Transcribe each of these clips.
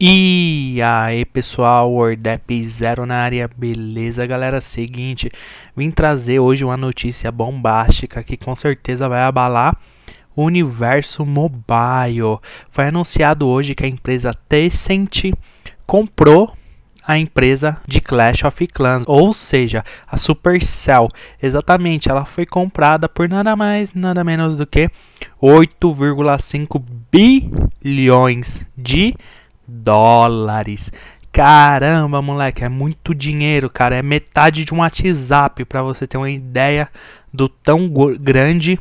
E aí pessoal, Ordep Zero na área, beleza galera? Seguinte, vim trazer hoje uma notícia bombástica que com certeza vai abalar o universo mobile. Foi anunciado hoje que a empresa Tencent comprou a empresa de Clash of Clans, ou seja, a Supercell. Exatamente, ela foi comprada por nada mais, nada menos do que 8,5 bilhões de reais dólares. Caramba, moleque, é muito dinheiro, cara. É metade de um WhatsApp, para você ter uma ideia do tão grande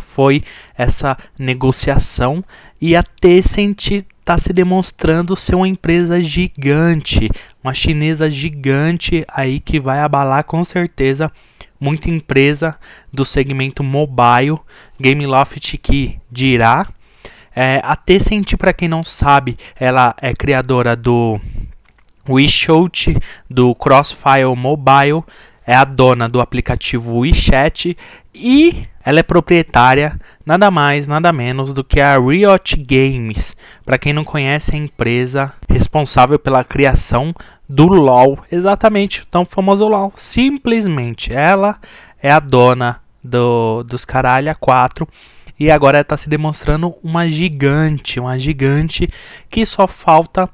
foi essa negociação e a Tencent está se demonstrando ser uma empresa gigante, uma chinesa gigante aí que vai abalar com certeza muita empresa do segmento mobile, Gameloft que dirá é, a Tencent, para quem não sabe, ela é criadora do WeChat, do Crossfile Mobile, é a dona do aplicativo WeChat e ela é proprietária nada mais, nada menos do que a Riot Games. Para quem não conhece, é a empresa responsável pela criação do LoL, exatamente o tão famoso LoL. Simplesmente ela é a dona do, dos caralha 4 e agora está se demonstrando uma gigante, uma gigante que só falta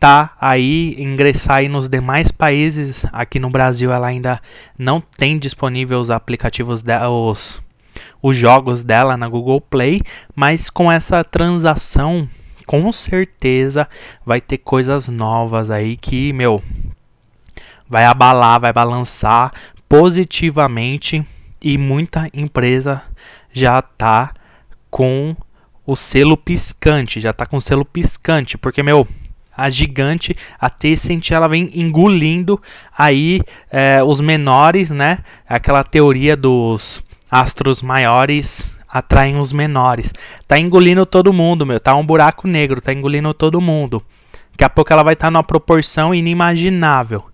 tá aí ingressar aí nos demais países. Aqui no Brasil ela ainda não tem disponível os aplicativos os, os jogos dela na Google Play, mas com essa transação com certeza vai ter coisas novas aí que, meu, vai abalar, vai balançar positivamente e muita empresa já tá com o selo piscante, já tá com o selo piscante, porque meu a gigante, a Tencent, ela vem engolindo aí é, os menores, né? Aquela teoria dos astros maiores atraem os menores. Tá engolindo todo mundo, meu. Tá um buraco negro, tá engolindo todo mundo. Daqui a pouco ela vai estar tá numa proporção inimaginável.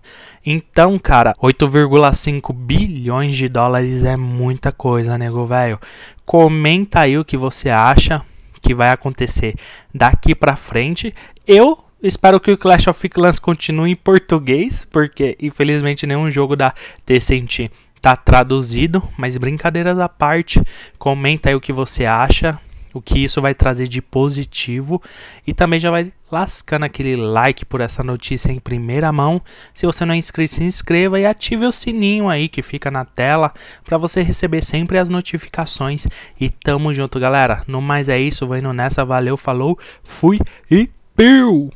Então, cara, 8,5 bilhões de dólares é muita coisa, nego velho. Comenta aí o que você acha que vai acontecer daqui para frente. Eu espero que o Clash of Clans continue em português, porque infelizmente nenhum jogo da T100 tá traduzido, mas brincadeiras à parte, comenta aí o que você acha o que isso vai trazer de positivo e também já vai lascando aquele like por essa notícia em primeira mão. Se você não é inscrito, se inscreva e ative o sininho aí que fica na tela para você receber sempre as notificações. E tamo junto, galera. No mais é isso, vou indo nessa, valeu, falou, fui e piu.